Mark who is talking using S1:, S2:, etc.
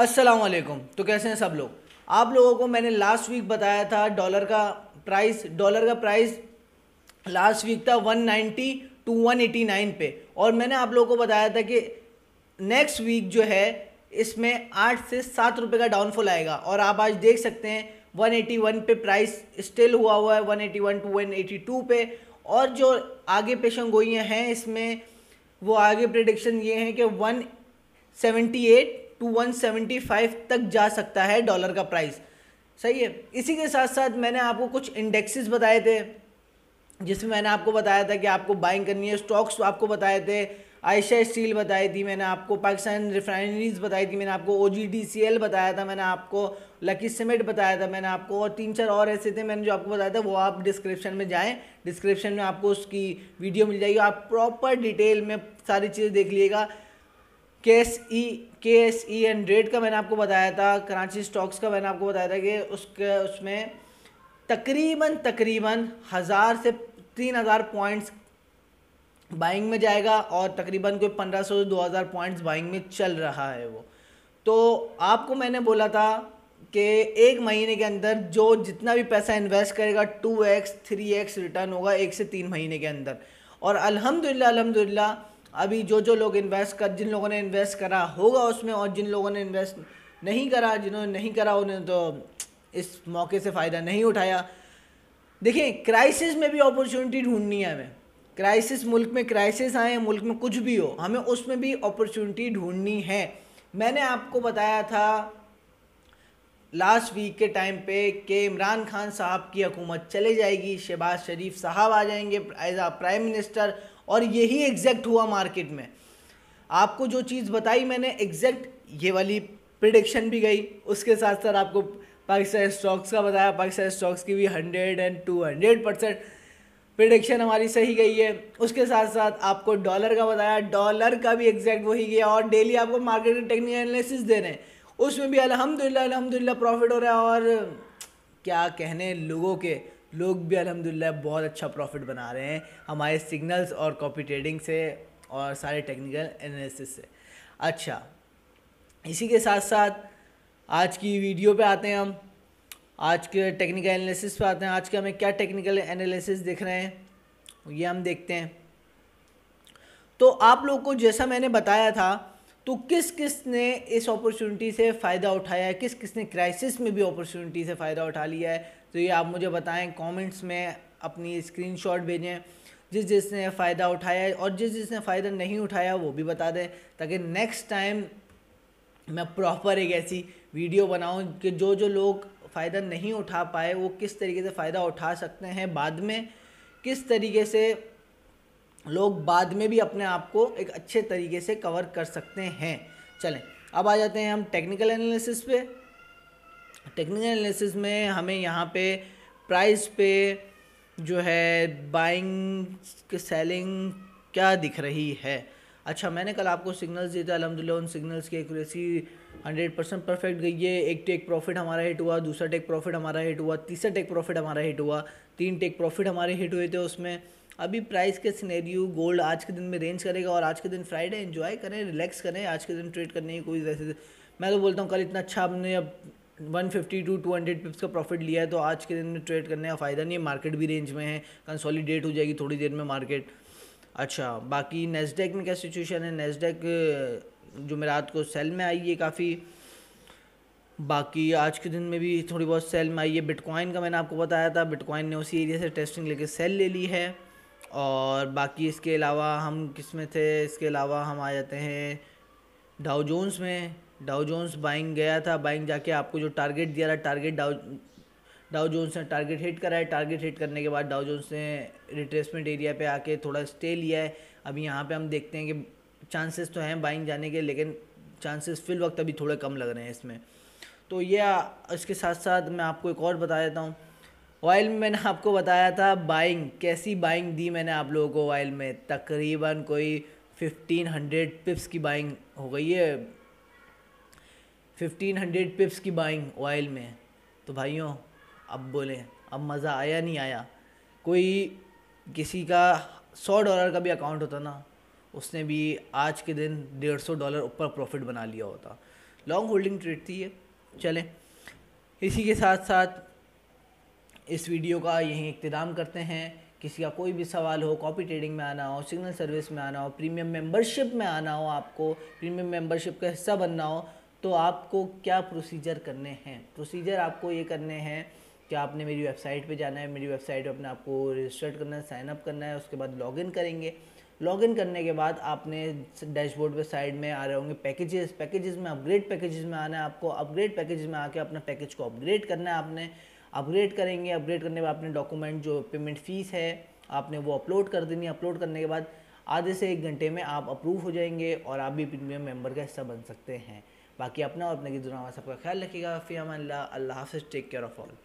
S1: असलकुम तो कैसे हैं सब लोग आप लोगों को मैंने लास्ट वीक बताया था डॉलर का प्राइस डॉलर का प्राइस लास्ट वीक था 190 टू 189 पे और मैंने आप लोगों को बताया था कि नेक्स्ट वीक जो है इसमें आठ से सात रुपये का डाउनफॉल आएगा और आप आज देख सकते हैं 181 पे प्राइस स्टिल हुआ हुआ है 181 टू टू पे और जो आगे पेशन गोइयाँ हैं इसमें वो आगे प्रडिक्शन ये हैं कि एट टू 175 तक जा सकता है डॉलर का प्राइस सही है इसी के साथ साथ मैंने आपको कुछ इंडेक्सेस बताए थे जिसमें मैंने आपको बताया था कि आपको बाइंग करनी है स्टॉक्स आपको बताए थे आयशा स्टील बताई थी मैंने आपको पाकिस्तान रिफाइनरीज बताई थी मैंने आपको ओ बताया था मैंने आपको लकी सीमेंट बताया था मैंने आपको और तीन चार और ऐसे थे मैंने जो आपको बताया था वो आप डिस्क्रिप्शन में जाएं डिस्क्रिप्शन में आपको उसकी वीडियो मिल जाएगी आप प्रॉपर डिटेल में सारी चीज़ें देख लीजिएगा के एस ई के एस ई एंड रेड का मैंने आपको बताया था कराची स्टॉक्स का मैंने आपको बताया था कि उसके उसमें तकरीबन तकरीबन हज़ार से तीन हज़ार पॉइंट्स बाइंग में जाएगा और तकरीबन कोई पंद्रह सौ से दो हज़ार पॉइंट्स बाइंग में चल रहा है वो तो आपको मैंने बोला था कि एक महीने के अंदर जो जितना भी पैसा इन्वेस्ट करेगा two X three X return होगा एक से तीन महीने के अंदर और अल्हम्दुलिल्लाह अल्हम्दुलिल्लाह अभी जो जो लोग इन्वेस्ट कर जिन लोगों ने इन्वेस्ट करा होगा उसमें और जिन लोगों ने इन्वेस्ट नहीं करा जिन्होंने नहीं करा उन्हें तो इस मौके से फ़ायदा नहीं उठाया देखिए क्राइसिस में भी अपॉर्चुनिटी ढूंढनी है हमें क्राइसिस मुल्क में क्राइसिस आए मुल्क में कुछ भी हो हमें उसमें भी अपॉर्चुनिटी ढूंढनी है मैंने आपको बताया था लास्ट वीक के टाइम पे कि इमरान खान साहब की हुकूमत चले जाएगी शहबाज शरीफ साहब आ जाएंगे एज आ प्राइम मिनिस्टर और यही एग्जैक्ट हुआ मार्केट में आपको जो चीज़ बताई मैंने एग्जैक्ट ये वाली प्रिडिक्शन भी गई उसके साथ साथ आपको पाकिस्तान स्टॉक्स का बताया पाकिस्तान स्टॉक्स की भी hundred and two hundred percent prediction हमारी सही गई है उसके साथ साथ आपको डॉलर का बताया डॉलर का भी एग्जैक्ट वही गया और डेली आपको मार्केट के टेक्निकल एनालिसिस दे रहे हैं उसमें भी अलहमदिल्ला अलहमदिल्ला प्रॉफिट हो रहा है और क्या कहने लोगों के लोग भी अलहमदिल्ला बहुत अच्छा प्रॉफिट बना रहे हैं हमारे सिग्नल्स और कॉपी ट्रेडिंग से और सारे टेक्निकल एनालिसिस से अच्छा इसी के साथ साथ आज की वीडियो पे आते हैं हम आज के टेक्निकल एनालिसिस पे आते हैं आज के हमें क्या टेक्निकल एनालिसिस दिख रहे हैं ये हम देखते हैं तो आप लोग को जैसा मैंने बताया था तो किस किस ने इस अपॉर्चुनिटी से फ़ायदा उठाया है किस किस ने क्राइसिस में भी अपॉर्चुनिटी से फ़ायदा उठा लिया है तो ये आप मुझे बताएं कमेंट्स में अपनी स्क्रीनशॉट भेजें जिस जिसने फ़ायदा उठाया है और जिस जिसने फ़ायदा नहीं उठाया वो भी बता दें ताकि नेक्स्ट टाइम मैं प्रॉपर एक ऐसी वीडियो बनाऊँ कि जो जो लोग फ़ायदा नहीं उठा पाए वो किस तरीके से फ़ायदा उठा सकते हैं बाद में किस तरीके से लोग बाद में भी अपने आप को एक अच्छे तरीके से कवर कर सकते हैं चलें अब आ जाते हैं हम टेक्निकल एनालिसिस पे टेक्निकल एनालिसिस में हमें यहाँ पे प्राइस पे जो है बाइंग सेलिंग क्या दिख रही है अच्छा मैंने कल आपको सिग्नल्स दिए थे अलहमदिल्ला उन सिग्नल्स की एक्यूरेसी हंड्रेड परसेंट परफेक्ट गई है एक टेक प्रॉफिट हमारा हिट हुआ दूसरा टेक प्रॉफिट हमारा हिट हुआ तीसरा टेक प्रॉफिट हमारा हिट हुआ तीन टेक प्रॉफिट हमारे हिट हुए थे उसमें अभी प्राइस के सिनेरियो गोल्ड आज के दिन में रेंज करेगा और आज के दिन फ्राइडे इन्जॉय करें रिलैक्स करें आज के दिन ट्रेड करने की कोई वैसे मैं तो बोलता हूँ कल इतना अच्छा हमने अब one fifty two two hundred pips का प्रॉफिट लिया है तो आज के दिन में ट्रेड करने का फ़ायदा नहीं है मार्केट भी रेंज में है कंसोलिडेट हो जाएगी थोड़ी देर में मार्केट अच्छा बाकी नेस्डेक में क्या सिचुएशन है नेस्डेक जो रात को सेल में आई है काफ़ी बाकी आज के दिन में भी थोड़ी बहुत सेल में आई है बिटकॉइन का मैंने आपको बताया था बिटकॉइन ने उसी एरिया से टेस्टिंग लेके सेल ले ली है और बाकी इसके अलावा हम किस में थे इसके अलावा हम आ जाते हैं डाउ जोन्स में डाउ जोन्स बाइंग गया था बाइंग जाके आपको जो टारगेट दिया था टारगेट डाउ डाउ जोन्स ने टारगेट हिट करा है टारगेट हिट करने के बाद डाउ जोन्स ने रिट्रेसमेंट एरिया पे आके थोड़ा स्टे लिया है अभी यहाँ पे हम देखते हैं कि चांसेस तो हैं बाइंग जाने के लेकिन चांसेस फिल वक्त अभी थोड़े कम लग रहे हैं इसमें तो ये इसके साथ साथ मैं आपको एक और बता देता हूँ ऑयल में मैंने आपको बताया था बाइंग कैसी बाइंग दी मैंने आप लोगों को ऑयल में तकरीबन कोई फिफ्टीन हंड्रेड पिप्स की बाइंग हो गई है फिफ्टीन हंड्रेड पिप्स की बाइंग ऑयल में तो भाइयों अब बोले अब मज़ा आया नहीं आया कोई किसी का सौ डॉलर का भी अकाउंट होता ना उसने भी आज के दिन डेढ़ सौ डॉलर ऊपर प्रॉफिट बना लिया होता लॉन्ग होल्डिंग ट्रेड थी ये चलें इसी के साथ साथ इस वीडियो का यहीं इख्ताम करते हैं किसी का कोई भी सवाल हो कॉपी ट्रेडिंग में आना हो सिग्नल सर्विस में आना हो प्रीमियम मेंबरशिप में आना हो आपको प्रीमियम मेंबरशिप का हिस्सा बनना हो तो आपको क्या प्रोसीजर करने हैं प्रोसीजर आपको ये करने हैं कि आपने मेरी वेबसाइट पे जाना है मेरी वेबसाइट पे अपने आपको रजिस्टर्ड करना है साइनअप करना है उसके बाद लॉगिन करेंगे लॉगिन करने के बाद आपने डैशबोर्ड पे साइड में आ रहे होंगे पैकेजेस पैकेजेस में अपग्रेड पैकेजेस में आना है आपको अपग्रेड पैकेजेस में आके अपना पैकेज को अपग्रेड करना है आपने अपग्रेड करेंगे अपग्रेड करने के बाद अपने डॉक्यूमेंट जो पेमेंट फ़ीस है आपने वो अपलोड कर देनी अपलोड करने के बाद आधे से एक घंटे में आप अप्रूव हो जाएंगे और आप भी प्रीमियम मेंबर का हिस्सा बन सकते हैं बाकी अपना और अपने की दुनिया सबका ख्याल रखिएगा फ़ी अमल अल्लाह हाफ टेक केयर ऑफ़ ऑल